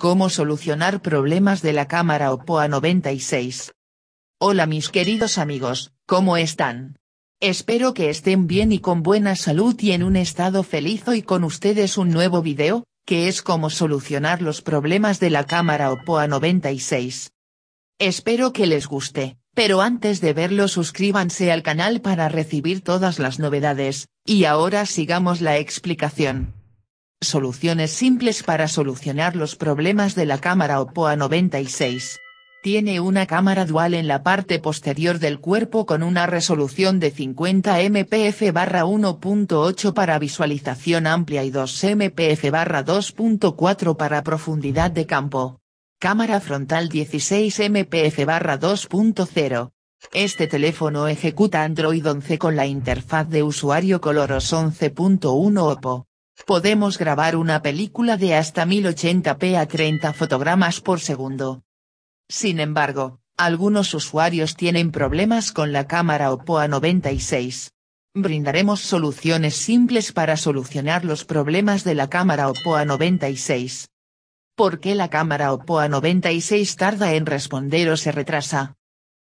Cómo solucionar problemas de la cámara OPPO A96. Hola mis queridos amigos, ¿cómo están? Espero que estén bien y con buena salud y en un estado feliz hoy con ustedes un nuevo video, que es cómo solucionar los problemas de la cámara OPPO A96. Espero que les guste, pero antes de verlo suscríbanse al canal para recibir todas las novedades, y ahora sigamos la explicación. Soluciones simples para solucionar los problemas de la cámara a 96. Tiene una cámara dual en la parte posterior del cuerpo con una resolución de 50 mpf/1.8 barra para visualización amplia y 2 mpf/2.4 barra para profundidad de campo. Cámara frontal 16 mpf/2.0. barra Este teléfono ejecuta Android 11 con la interfaz de usuario ColorOS 11.1 OPPO. Podemos grabar una película de hasta 1080p a 30 fotogramas por segundo. Sin embargo, algunos usuarios tienen problemas con la cámara OPPO A96. Brindaremos soluciones simples para solucionar los problemas de la cámara OPPO A96. ¿Por qué la cámara OPPO A96 tarda en responder o se retrasa?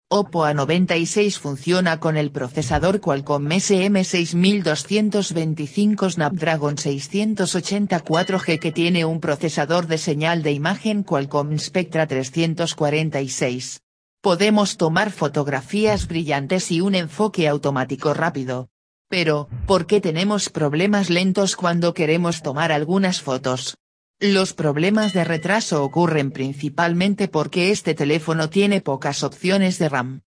Oppo A96 funciona con el procesador Qualcomm SM6225 Snapdragon 684 g que tiene un procesador de señal de imagen Qualcomm Spectra 346. Podemos tomar fotografías brillantes y un enfoque automático rápido. Pero, ¿por qué tenemos problemas lentos cuando queremos tomar algunas fotos? Los problemas de retraso ocurren principalmente porque este teléfono tiene pocas opciones de RAM.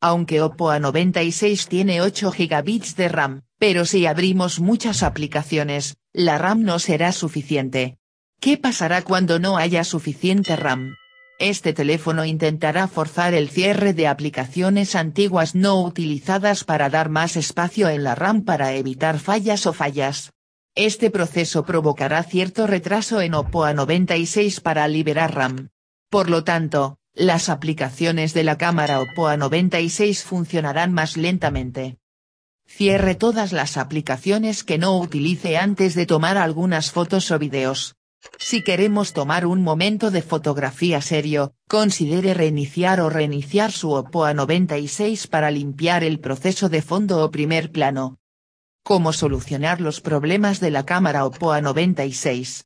Aunque Oppo A96 tiene 8 GB de RAM, pero si abrimos muchas aplicaciones, la RAM no será suficiente. ¿Qué pasará cuando no haya suficiente RAM? Este teléfono intentará forzar el cierre de aplicaciones antiguas no utilizadas para dar más espacio en la RAM para evitar fallas o fallas. Este proceso provocará cierto retraso en a 96 para liberar RAM. Por lo tanto, las aplicaciones de la cámara a 96 funcionarán más lentamente. Cierre todas las aplicaciones que no utilice antes de tomar algunas fotos o videos. Si queremos tomar un momento de fotografía serio, considere reiniciar o reiniciar su a 96 para limpiar el proceso de fondo o primer plano. Cómo solucionar los problemas de la cámara OPPO A96.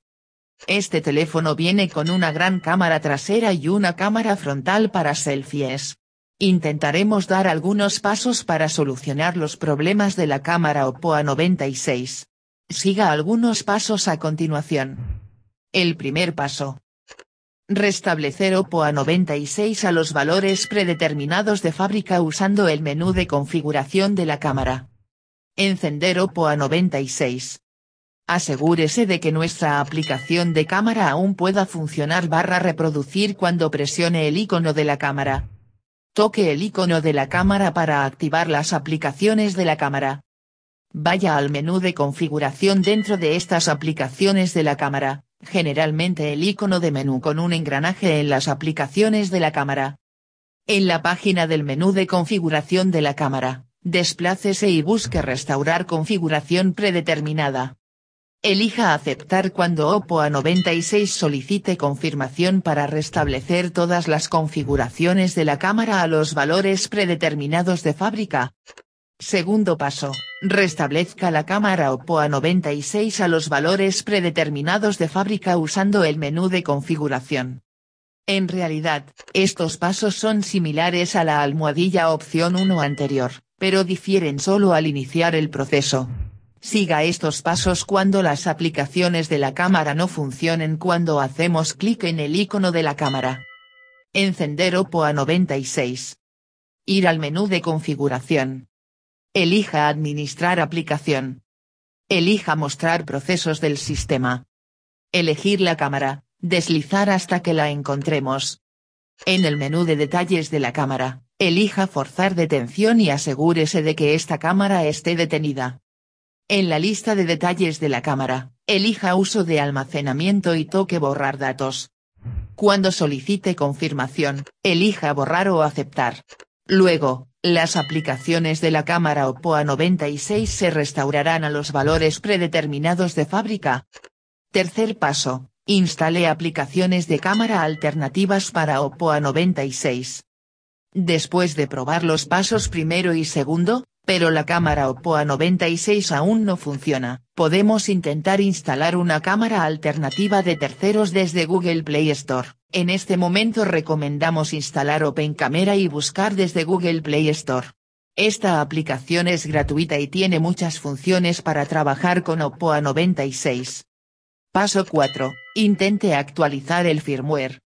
Este teléfono viene con una gran cámara trasera y una cámara frontal para selfies. Intentaremos dar algunos pasos para solucionar los problemas de la cámara OPPO A96. Siga algunos pasos a continuación. El primer paso. Restablecer OPPO A96 a los valores predeterminados de fábrica usando el menú de configuración de la cámara encender Oppo a 96. Asegúrese de que nuestra aplicación de cámara aún pueda funcionar barra reproducir cuando presione el icono de la cámara. Toque el icono de la cámara para activar las aplicaciones de la cámara. Vaya al menú de configuración dentro de estas aplicaciones de la cámara, generalmente el icono de menú con un engranaje en las aplicaciones de la cámara. En la página del menú de configuración de la cámara, Desplácese y busque restaurar configuración predeterminada. Elija aceptar cuando OPPO A96 solicite confirmación para restablecer todas las configuraciones de la cámara a los valores predeterminados de fábrica. Segundo paso. Restablezca la cámara OPPO A96 a los valores predeterminados de fábrica usando el menú de configuración. En realidad, estos pasos son similares a la almohadilla opción 1 anterior, pero difieren solo al iniciar el proceso. Siga estos pasos cuando las aplicaciones de la cámara no funcionen cuando hacemos clic en el icono de la cámara. Encender OPPO 96. Ir al menú de configuración. Elija Administrar aplicación. Elija Mostrar procesos del sistema. Elegir la cámara, deslizar hasta que la encontremos. En el menú de detalles de la cámara, Elija forzar detención y asegúrese de que esta cámara esté detenida. En la lista de detalles de la cámara, elija uso de almacenamiento y toque borrar datos. Cuando solicite confirmación, elija borrar o aceptar. Luego, las aplicaciones de la cámara OPPO A96 se restaurarán a los valores predeterminados de fábrica. Tercer paso, instale aplicaciones de cámara alternativas para OPPO A96. Después de probar los pasos primero y segundo, pero la cámara OPPO A96 aún no funciona, podemos intentar instalar una cámara alternativa de terceros desde Google Play Store. En este momento recomendamos instalar Open Camera y buscar desde Google Play Store. Esta aplicación es gratuita y tiene muchas funciones para trabajar con OPPO A96. Paso 4. Intente actualizar el firmware.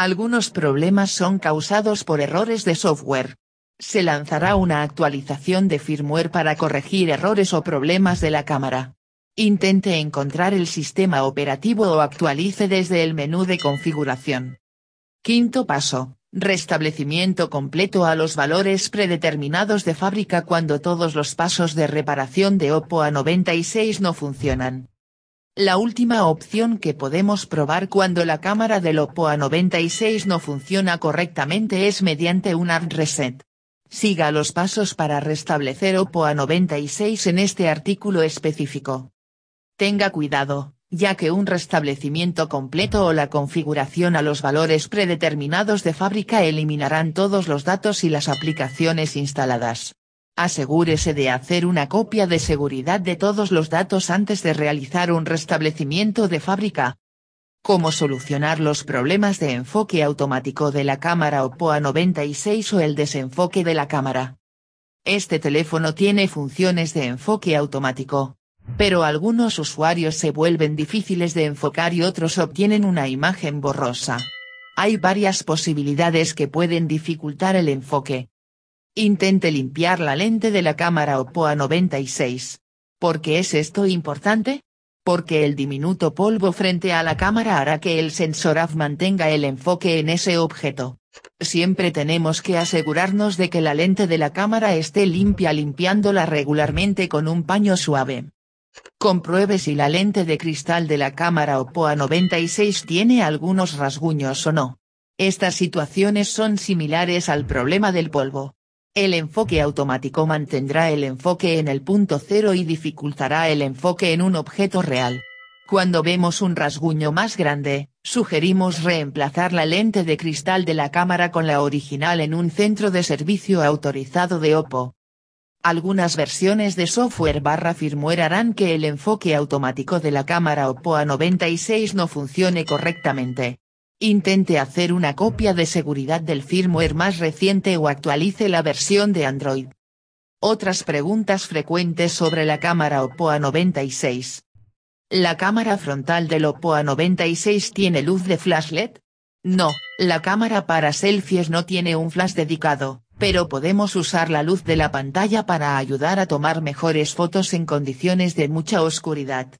Algunos problemas son causados por errores de software. Se lanzará una actualización de firmware para corregir errores o problemas de la cámara. Intente encontrar el sistema operativo o actualice desde el menú de configuración. Quinto paso. Restablecimiento completo a los valores predeterminados de fábrica cuando todos los pasos de reparación de OPPO A96 no funcionan la última opción que podemos probar cuando la cámara del Oppo A96 no funciona correctamente es mediante un hard reset. Siga los pasos para restablecer Oppo A96 en este artículo específico. Tenga cuidado, ya que un restablecimiento completo o la configuración a los valores predeterminados de fábrica eliminarán todos los datos y las aplicaciones instaladas asegúrese de hacer una copia de seguridad de todos los datos antes de realizar un restablecimiento de fábrica. Cómo solucionar los problemas de enfoque automático de la cámara OPPO A96 o el desenfoque de la cámara. Este teléfono tiene funciones de enfoque automático. Pero algunos usuarios se vuelven difíciles de enfocar y otros obtienen una imagen borrosa. Hay varias posibilidades que pueden dificultar el enfoque, Intente limpiar la lente de la cámara OPPO A96. ¿Por qué es esto importante? Porque el diminuto polvo frente a la cámara hará que el sensor AF mantenga el enfoque en ese objeto. Siempre tenemos que asegurarnos de que la lente de la cámara esté limpia limpiándola regularmente con un paño suave. Compruebe si la lente de cristal de la cámara OPPO A96 tiene algunos rasguños o no. Estas situaciones son similares al problema del polvo. El enfoque automático mantendrá el enfoque en el punto cero y dificultará el enfoque en un objeto real. Cuando vemos un rasguño más grande, sugerimos reemplazar la lente de cristal de la cámara con la original en un centro de servicio autorizado de OPPO. Algunas versiones de software barra firmware harán que el enfoque automático de la cámara OPPO A96 no funcione correctamente, Intente hacer una copia de seguridad del firmware más reciente o actualice la versión de Android. Otras preguntas frecuentes sobre la cámara OPPO A96. ¿La cámara frontal del OPPO A96 tiene luz de flash LED? No, la cámara para selfies no tiene un flash dedicado, pero podemos usar la luz de la pantalla para ayudar a tomar mejores fotos en condiciones de mucha oscuridad.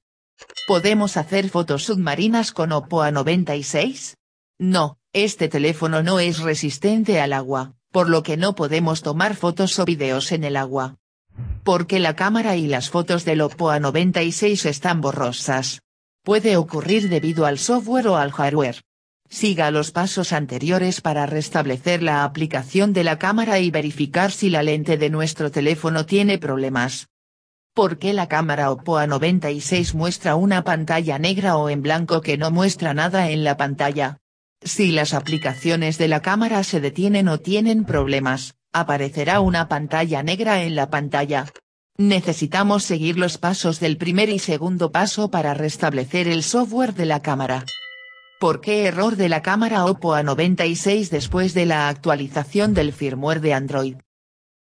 ¿Podemos hacer fotos submarinas con OPPO A96? No, este teléfono no es resistente al agua, por lo que no podemos tomar fotos o videos en el agua. Porque la cámara y las fotos del Oppo A96 están borrosas. Puede ocurrir debido al software o al hardware. Siga los pasos anteriores para restablecer la aplicación de la cámara y verificar si la lente de nuestro teléfono tiene problemas. ¿Por qué la cámara Oppo A96 muestra una pantalla negra o en blanco que no muestra nada en la pantalla? Si las aplicaciones de la cámara se detienen o tienen problemas, aparecerá una pantalla negra en la pantalla. Necesitamos seguir los pasos del primer y segundo paso para restablecer el software de la cámara. ¿Por qué error de la cámara Oppo A96 después de la actualización del firmware de Android?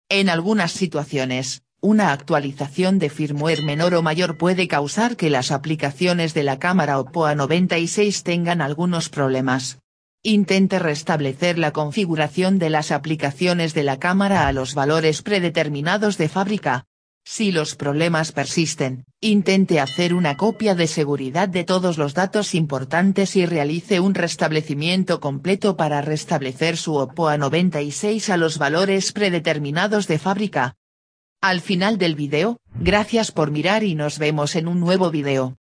En algunas situaciones, una actualización de firmware menor o mayor puede causar que las aplicaciones de la cámara Oppo A96 tengan algunos problemas. Intente restablecer la configuración de las aplicaciones de la cámara a los valores predeterminados de fábrica. Si los problemas persisten, intente hacer una copia de seguridad de todos los datos importantes y realice un restablecimiento completo para restablecer su OPPO A96 a los valores predeterminados de fábrica. Al final del video, gracias por mirar y nos vemos en un nuevo video.